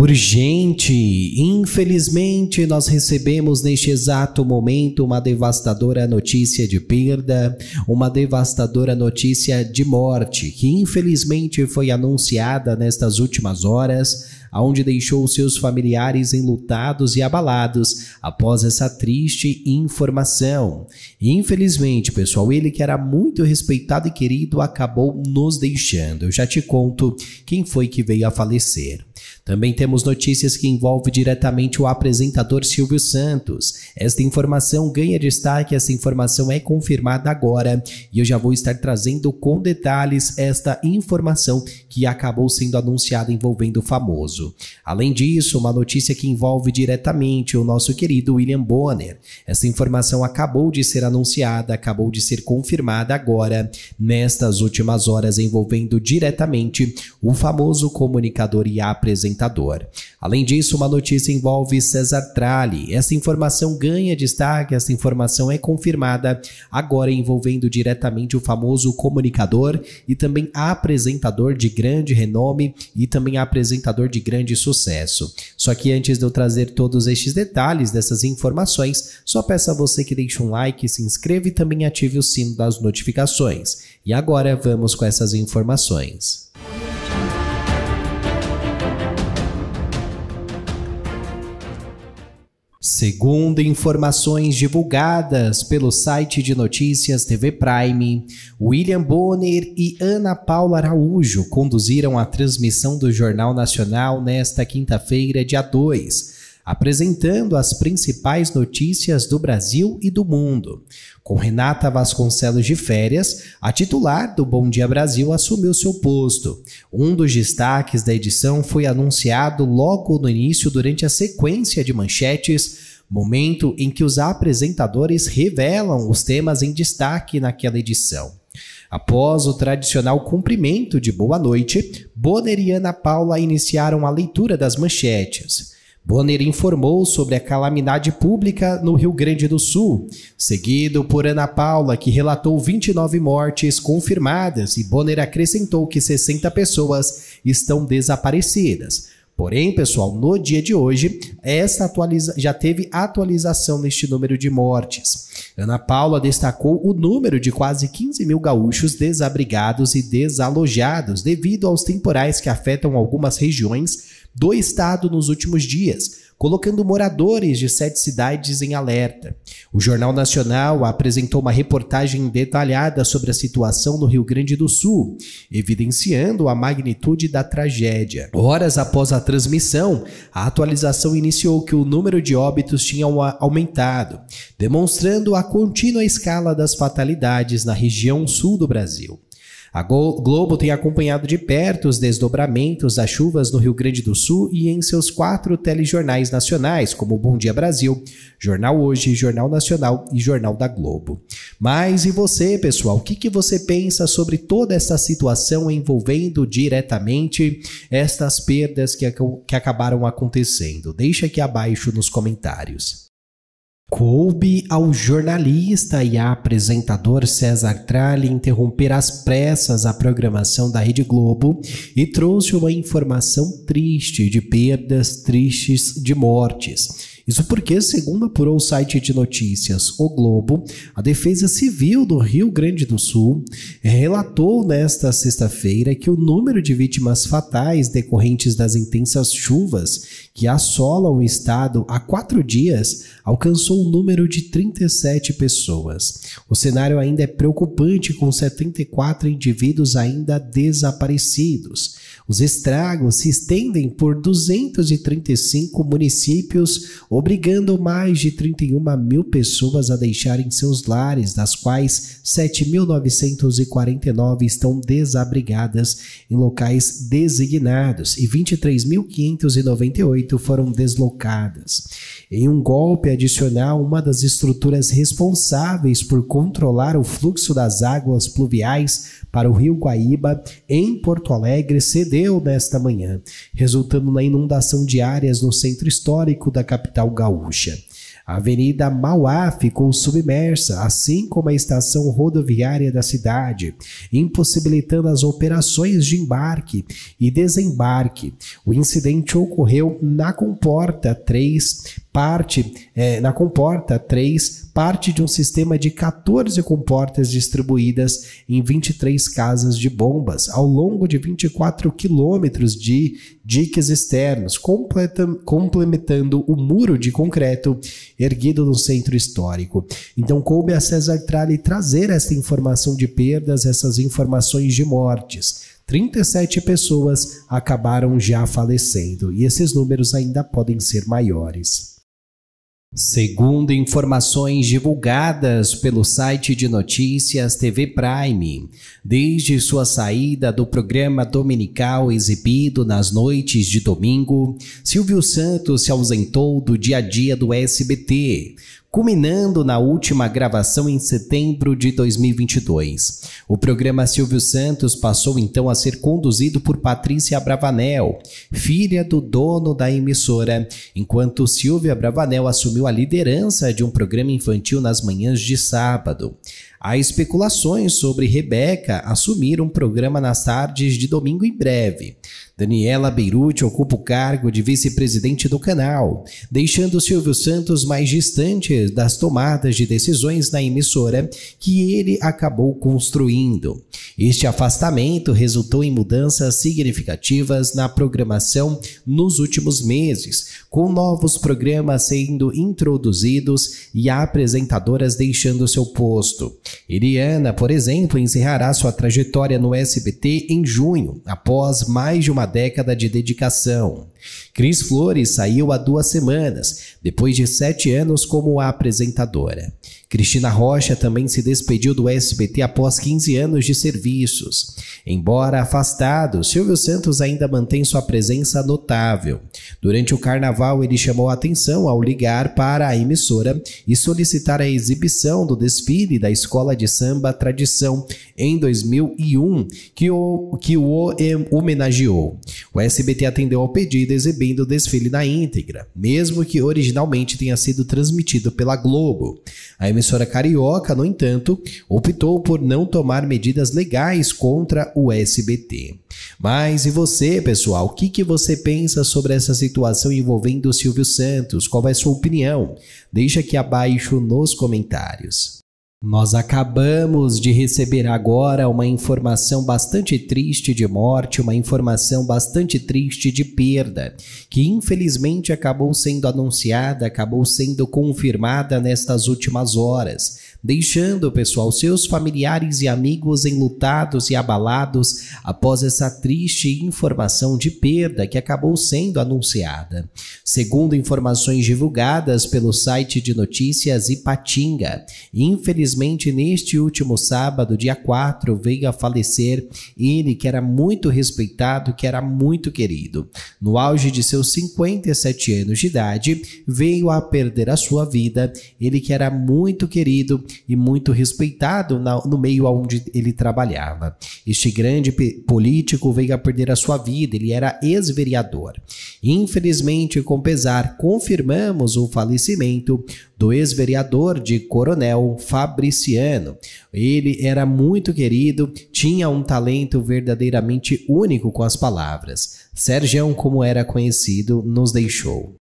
urgente. Infelizmente, nós recebemos neste exato momento uma devastadora notícia de perda, uma devastadora notícia de morte, que infelizmente foi anunciada nestas últimas horas aonde deixou seus familiares enlutados e abalados após essa triste informação. Infelizmente, pessoal, ele que era muito respeitado e querido acabou nos deixando. Eu já te conto quem foi que veio a falecer. Também temos notícias que envolvem diretamente o apresentador Silvio Santos. Esta informação ganha destaque, essa informação é confirmada agora e eu já vou estar trazendo com detalhes esta informação que acabou sendo anunciada envolvendo o famoso. Além disso, uma notícia que envolve diretamente o nosso querido William Bonner. Essa informação acabou de ser anunciada, acabou de ser confirmada agora, nestas últimas horas, envolvendo diretamente o famoso comunicador e apresentador apresentador. Além disso, uma notícia envolve César Trali. Essa informação ganha destaque, essa informação é confirmada, agora envolvendo diretamente o famoso comunicador e também apresentador de grande renome e também apresentador de grande sucesso. Só que antes de eu trazer todos estes detalhes dessas informações, só peço a você que deixe um like, se inscreva e também ative o sino das notificações. E agora vamos com essas informações. Segundo informações divulgadas pelo site de notícias TV Prime, William Bonner e Ana Paula Araújo conduziram a transmissão do Jornal Nacional nesta quinta-feira, dia 2 apresentando as principais notícias do Brasil e do mundo. Com Renata Vasconcelos de férias, a titular do Bom Dia Brasil assumiu seu posto. Um dos destaques da edição foi anunciado logo no início durante a sequência de manchetes momento em que os apresentadores revelam os temas em destaque naquela edição. Após o tradicional cumprimento de boa noite, Bonner e Ana Paula iniciaram a leitura das manchetes. Bonner informou sobre a calamidade pública no Rio Grande do Sul, seguido por Ana Paula, que relatou 29 mortes confirmadas, e Bonner acrescentou que 60 pessoas estão desaparecidas. Porém, pessoal, no dia de hoje, essa atualiza já teve atualização neste número de mortes. Ana Paula destacou o número de quase 15 mil gaúchos desabrigados e desalojados devido aos temporais que afetam algumas regiões do estado nos últimos dias colocando moradores de sete cidades em alerta. O Jornal Nacional apresentou uma reportagem detalhada sobre a situação no Rio Grande do Sul, evidenciando a magnitude da tragédia. Horas após a transmissão, a atualização iniciou que o número de óbitos tinha aumentado, demonstrando a contínua escala das fatalidades na região sul do Brasil. A Globo tem acompanhado de perto os desdobramentos das chuvas no Rio Grande do Sul e em seus quatro telejornais nacionais, como Bom Dia Brasil, Jornal Hoje, Jornal Nacional e Jornal da Globo. Mas e você, pessoal? O que, que você pensa sobre toda essa situação envolvendo diretamente estas perdas que, que acabaram acontecendo? Deixa aqui abaixo nos comentários. Coube ao jornalista e apresentador César Tralli interromper às pressas a programação da Rede Globo e trouxe uma informação triste de perdas, tristes de mortes. Isso porque, segundo apurou o site de notícias O Globo, a Defesa Civil do Rio Grande do Sul relatou nesta sexta-feira que o número de vítimas fatais decorrentes das intensas chuvas que assolam o estado há quatro dias alcançou o um número de 37 pessoas. O cenário ainda é preocupante, com 74 indivíduos ainda desaparecidos. Os estragos se estendem por 235 municípios obrigando mais de 31 mil pessoas a deixarem seus lares, das quais 7.949 estão desabrigadas em locais designados e 23.598 foram deslocadas. Em um golpe adicional, uma das estruturas responsáveis por controlar o fluxo das águas pluviais para o rio Guaíba, em Porto Alegre, cedeu nesta manhã, resultando na inundação de áreas no centro histórico da capital capital gaúcha. A Avenida Mauá ficou submersa, assim como a estação rodoviária da cidade, impossibilitando as operações de embarque e desembarque. O incidente ocorreu na comporta 3 parte, é, na comporta 3, parte de um sistema de 14 comportas distribuídas em 23 casas de bombas, ao longo de 24 quilômetros de diques externos, complementando o muro de concreto erguido no centro histórico. Então, coube a César Tralli trazer essa informação de perdas, essas informações de mortes. 37 pessoas acabaram já falecendo, e esses números ainda podem ser maiores. Segundo informações divulgadas pelo site de notícias TV Prime, desde sua saída do programa dominical exibido nas noites de domingo, Silvio Santos se ausentou do dia a dia do SBT, culminando na última gravação em setembro de 2022. O programa Silvio Santos passou então a ser conduzido por Patrícia Bravanel, filha do dono da emissora, enquanto Silvia Bravanel assumiu a liderança de um programa infantil nas manhãs de sábado. Há especulações sobre Rebeca assumir um programa nas tardes de domingo em breve. Daniela Beirute ocupa o cargo de vice-presidente do canal, deixando Silvio Santos mais distante das tomadas de decisões na emissora que ele acabou construindo. Este afastamento resultou em mudanças significativas na programação nos últimos meses, com novos programas sendo introduzidos e apresentadoras deixando seu posto. Iriana, por exemplo, encerrará sua trajetória no SBT em junho, após mais de uma década de dedicação. Cris Flores saiu há duas semanas, depois de sete anos como apresentadora. Cristina Rocha também se despediu do SBT após 15 anos de serviços. Embora afastado, Silvio Santos ainda mantém sua presença notável. Durante o carnaval, ele chamou atenção ao ligar para a emissora e solicitar a exibição do desfile da escola de samba Tradição em 2001, que o, que o homenageou. O SBT atendeu ao pedido exibindo o desfile na íntegra, mesmo que originalmente tenha sido transmitido pela Globo. A emissora carioca, no entanto, optou por não tomar medidas legais contra o SBT. Mas e você, pessoal? O que, que você pensa sobre essa situação envolvendo o Silvio Santos? Qual é a sua opinião? Deixa aqui abaixo nos comentários. Nós acabamos de receber agora uma informação bastante triste de morte, uma informação bastante triste de perda, que infelizmente acabou sendo anunciada, acabou sendo confirmada nestas últimas horas deixando, pessoal, seus familiares e amigos enlutados e abalados após essa triste informação de perda que acabou sendo anunciada. Segundo informações divulgadas pelo site de notícias Ipatinga, infelizmente neste último sábado, dia 4, veio a falecer ele que era muito respeitado, que era muito querido. No auge de seus 57 anos de idade, veio a perder a sua vida, ele que era muito querido e muito respeitado no meio onde ele trabalhava. Este grande político veio a perder a sua vida, ele era ex-vereador. Infelizmente, com pesar, confirmamos o falecimento do ex-vereador de Coronel Fabriciano. Ele era muito querido, tinha um talento verdadeiramente único com as palavras. Sérgio, como era conhecido, nos deixou.